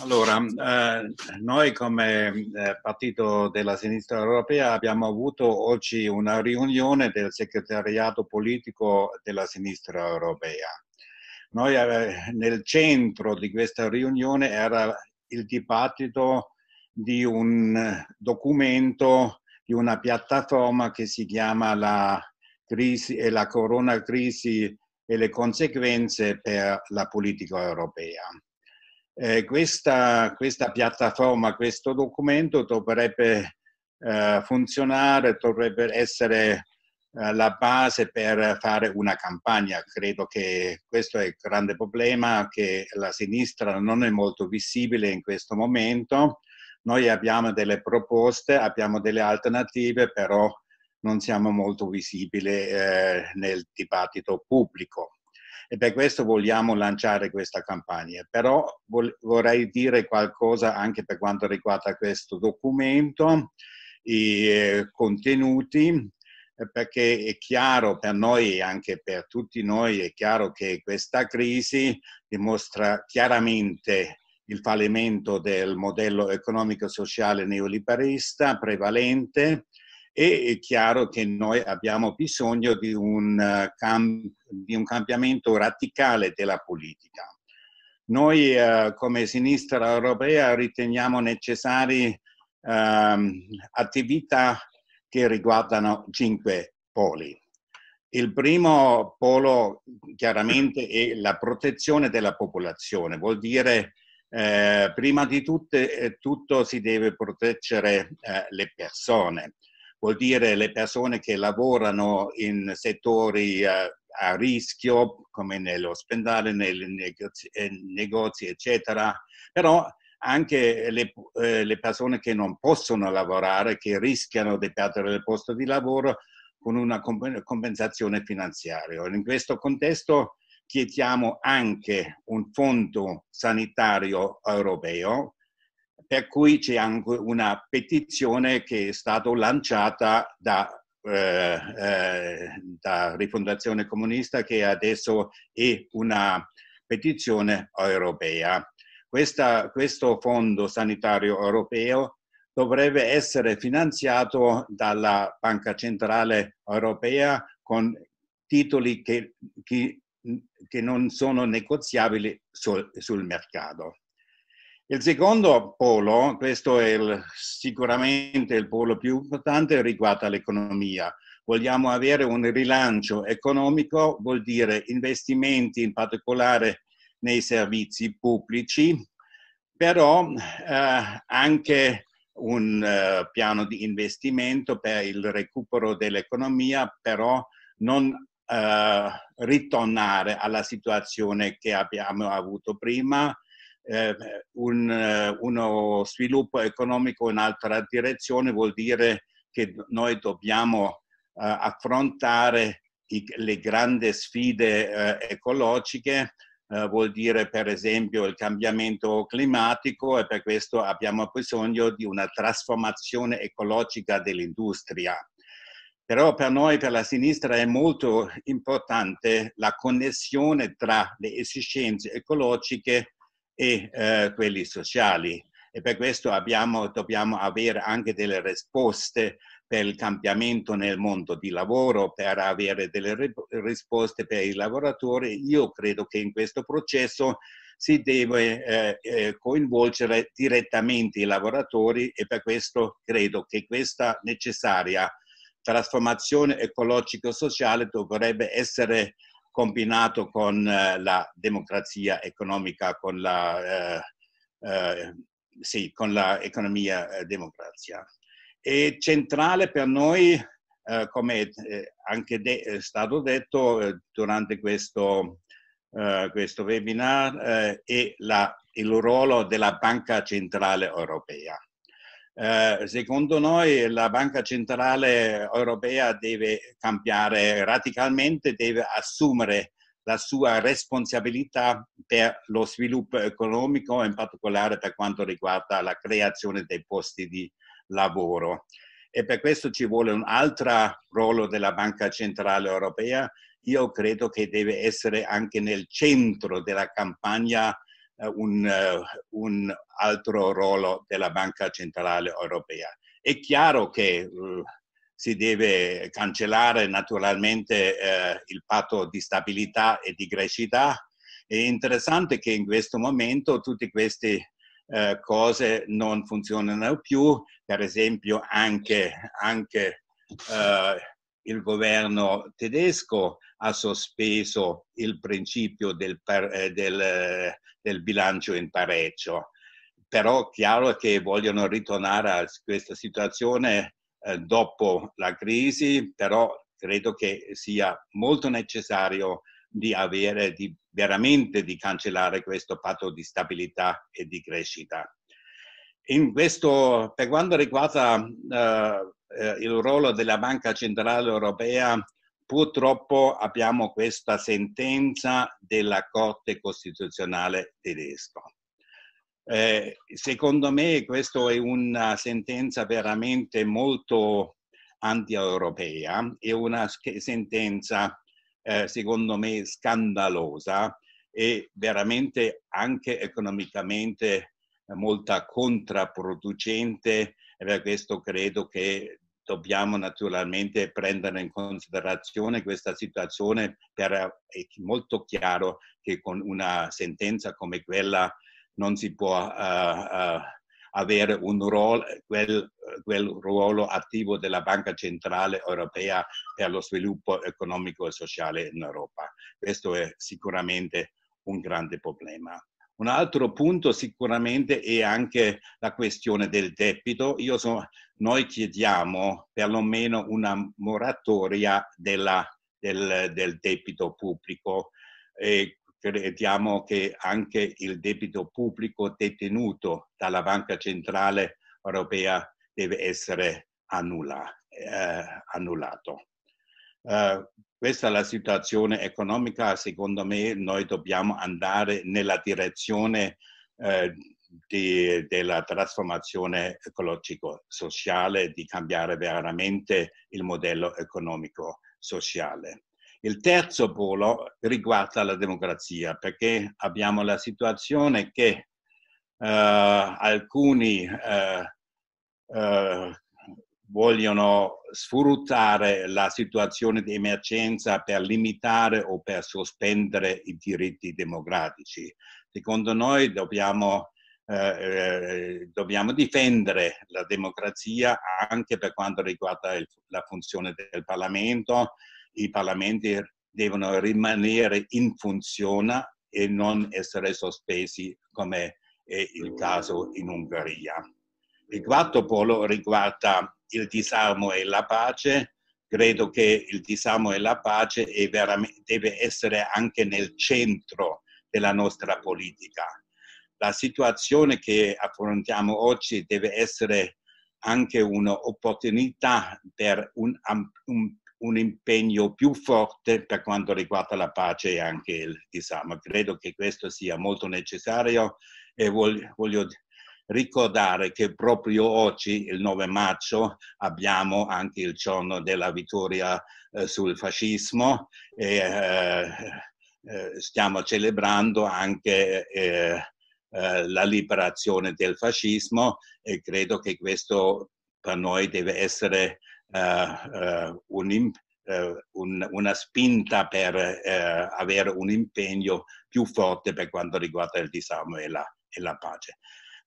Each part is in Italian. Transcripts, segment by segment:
Allora, eh, noi come eh, Partito della Sinistra Europea abbiamo avuto oggi una riunione del segretariato politico della Sinistra Europea. Noi, eh, nel centro di questa riunione era il dibattito di un documento, di una piattaforma che si chiama la crisi e eh, la corona crisi e le conseguenze per la politica europea. Eh, questa, questa, piattaforma, questo documento dovrebbe eh, funzionare, dovrebbe essere eh, la base per fare una campagna. Credo che questo è il grande problema, che la sinistra non è molto visibile in questo momento. Noi abbiamo delle proposte, abbiamo delle alternative, però non siamo molto visibili eh, nel dibattito pubblico e per questo vogliamo lanciare questa campagna. Però vorrei dire qualcosa anche per quanto riguarda questo documento, i eh, contenuti, eh, perché è chiaro per noi e anche per tutti noi, è chiaro che questa crisi dimostra chiaramente il fallimento del modello economico-sociale neoliberista prevalente è chiaro che noi abbiamo bisogno di un, eh, cam- di un cambiamento radicale della politica. Noi eh, come sinistra europea riteniamo necessari ehm, attività che riguardano cinque poli. Il primo polo chiaramente è la protezione della popolazione, vuol dire eh, prima di tutto, tutto si deve proteggere eh, le persone vuol dire le persone che lavorano in settori eh, a rischio, come nell'ospedale, nei negozi, eh, negozi, eccetera, però anche le, eh, le, persone che non possono lavorare, che rischiano di perdere il posto di lavoro con una compensazione finanziaria. In questo contesto chiediamo anche un fondo sanitario europeo per cui c'è anche una petizione che è stata lanciata da, eh, eh, da Rifondazione Comunista che adesso è una petizione europea. Questa, questo fondo sanitario europeo dovrebbe essere finanziato dalla Banca Centrale Europea con titoli che, che, che non sono negoziabili sul, sul mercato. Il secondo polo, questo è il, sicuramente il polo più importante, riguarda l'economia. Vogliamo avere un rilancio economico, vuol dire investimenti in particolare nei servizi pubblici, però eh, anche un eh, piano di investimento per il recupero dell'economia, però non eh, ritornare alla situazione che abbiamo avuto prima, eh, un, eh, uno sviluppo economico in altra direzione vuol dire che noi dobbiamo eh, affrontare i, le grandi sfide eh, ecologiche, eh, vuol dire per esempio il cambiamento climatico e per questo abbiamo bisogno di una trasformazione ecologica dell'industria. Però per noi, per la sinistra, è molto importante la connessione tra le esigenze ecologiche e eh, quelli sociali. E per questo abbiamo, dobbiamo avere anche delle risposte per il cambiamento nel mondo di lavoro, per avere delle risposte per i lavoratori. Io credo che in questo processo si deve eh, eh, coinvolgere direttamente i lavoratori e per questo credo che questa necessaria trasformazione ecologico-sociale dovrebbe essere combinato con eh, la democrazia economica, con la, eh, eh, sì, con la economia democrazia. E centrale per noi, come anche è stato detto durante questo, questo webinar, è la, il ruolo della Banca Centrale Europea eh, secondo noi la Banca Centrale Europea deve cambiare radicalmente, deve assumere la sua responsabilità per lo sviluppo economico, in particolare per quanto riguarda la creazione dei posti di lavoro. E per questo ci vuole un altro ruolo della Banca Centrale Europea. Io credo che deve essere anche nel centro della campagna un, eh, un, altro ruolo della Banca Centrale Europea. È chiaro che eh, si deve cancellare naturalmente eh, il patto di stabilità e di crescita. È interessante che in questo momento tutte queste eh, cose non funzionano più, per esempio anche, anche eh, il governo tedesco ha sospeso il principio del, eh, del, eh, del bilancio in pareggio. Però è chiaro che vogliono ritornare a questa situazione eh, dopo la crisi, però credo che sia molto necessario di avere di, veramente di cancellare questo patto di stabilità e di crescita. In Questo, per quanto riguarda eh, eh, il ruolo della Banca Centrale Europea, purtroppo abbiamo questa sentenza della Corte Costituzionale tedesca. Eh, secondo me questa è una sentenza veramente molto anti-europea, è una sentenza eh, secondo me scandalosa e veramente anche economicamente molto contraproducente e per questo credo che dobbiamo naturalmente prendere in considerazione questa situazione per, eh, è molto chiaro che con una sentenza come quella non si può uh, uh, avere un ruolo, quel, quel, ruolo attivo della Banca Centrale Europea per lo sviluppo economico e sociale in Europa. Questo è sicuramente un grande problema. Un altro punto sicuramente è anche la questione del debito. So, noi chiediamo perlomeno una moratoria della, del, del, debito pubblico e crediamo che anche il debito pubblico detenuto dalla Banca Centrale Europea deve essere annulla, eh, annullato. Uh, questa è la situazione economica, secondo me noi dobbiamo andare nella direzione eh, di, della trasformazione ecologico-sociale, di cambiare veramente il modello economico-sociale. Il terzo polo riguarda la democrazia, perché abbiamo la situazione che eh, alcuni eh, eh, vogliono sfruttare la situazione di emergenza per limitare o per sospendere i diritti democratici. Secondo noi dobbiamo, eh, eh, dobbiamo difendere la democrazia anche per quanto riguarda il, la funzione del Parlamento. I Parlamenti devono rimanere in funzione e non essere sospesi come è il caso in Ungheria. Il quarto polo riguarda il disarmo e la pace, credo che il disarmo e la pace deve essere anche nel centro della nostra politica. La situazione che affrontiamo oggi deve essere anche un'opportunità per un, un, un impegno più forte per quanto riguarda la pace e anche il disarmo. Credo che questo sia molto necessario e voglio, voglio ricordare che proprio oggi, il 9 maggio, abbiamo anche il giorno della vittoria eh, sul fascismo e eh, eh stiamo celebrando anche eh, eh, la liberazione del fascismo e credo che questo per noi deve essere un, un, una spinta per avere un impegno più forte per quanto riguarda il disarmo e la, e la pace.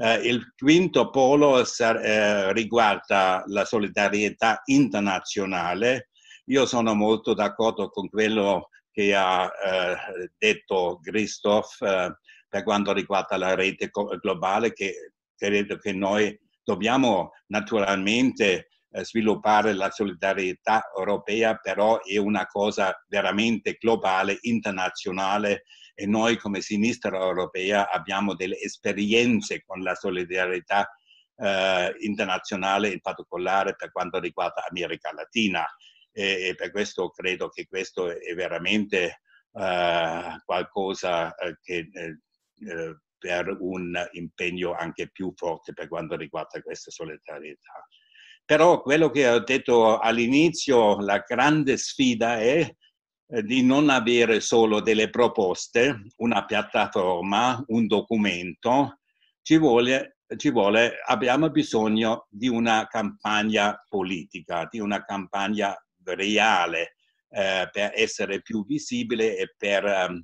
Eh, il quinto polo sar- eh, riguarda la solidarietà internazionale. Io sono molto d'accordo con quello che ha eh, detto Christoph eh, per quanto riguarda la rete globale, che credo che noi dobbiamo naturalmente eh, sviluppare la solidarietà europea, però è una cosa veramente globale, internazionale e noi come sinistra europea abbiamo delle esperienze con la solidarietà eh, internazionale, in particolare per quanto riguarda l'America Latina e, e per questo credo che questo è veramente eh, qualcosa eh, che eh, eh, per un impegno anche più forte per quanto riguarda questa solidarietà. Però quello che ho detto all'inizio, la grande sfida è eh, di non avere solo delle proposte, una piattaforma, un documento, ci vuole, ci vuole, abbiamo bisogno di una campagna politica, di una campagna reale eh, per essere più visibile e per eh,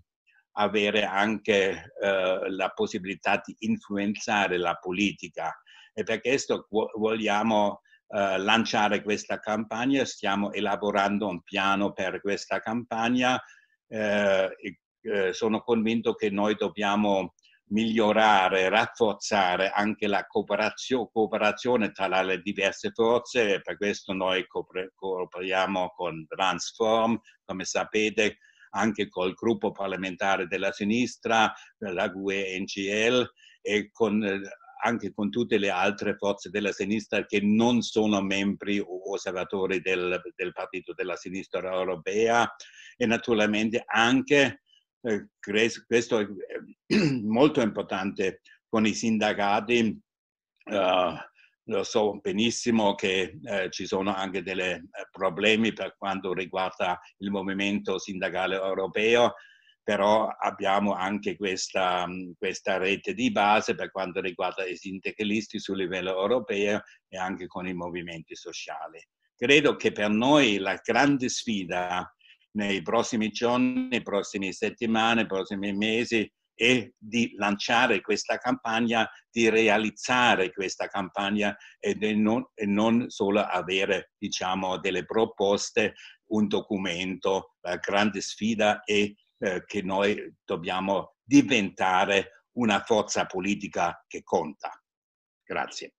avere anche eh, la possibilità di influenzare la politica. E per questo vogliamo eh, lanciare questa campagna, stiamo elaborando un piano per questa campagna eh, eh, sono convinto che noi dobbiamo migliorare, rafforzare anche la cooperazione, cooperazione tra le diverse forze e per questo noi cooperiamo con Transform, come sapete, anche col gruppo parlamentare della sinistra, la GUE ngl e con eh, anche con tutte le altre forze della sinistra che non sono membri o osservatori del, del partito della sinistra europea e naturalmente anche, eh, questo è eh, molto importante, con i sindacati. Uh, lo so benissimo che eh, ci sono anche dei eh, problemi per quanto riguarda il movimento sindacale europeo, però abbiamo anche questa, questa rete di base per quanto riguarda i sindacalisti sul livello europeo e anche con i movimenti sociali. Credo che per noi la grande sfida nei prossimi giorni, nei prossimi settimane, nei prossimi mesi è di lanciare questa campagna, di realizzare questa campagna e, non, e non solo avere diciamo, delle proposte, un documento. La grande sfida è eh, che noi dobbiamo diventare una forza politica che conta. Grazie.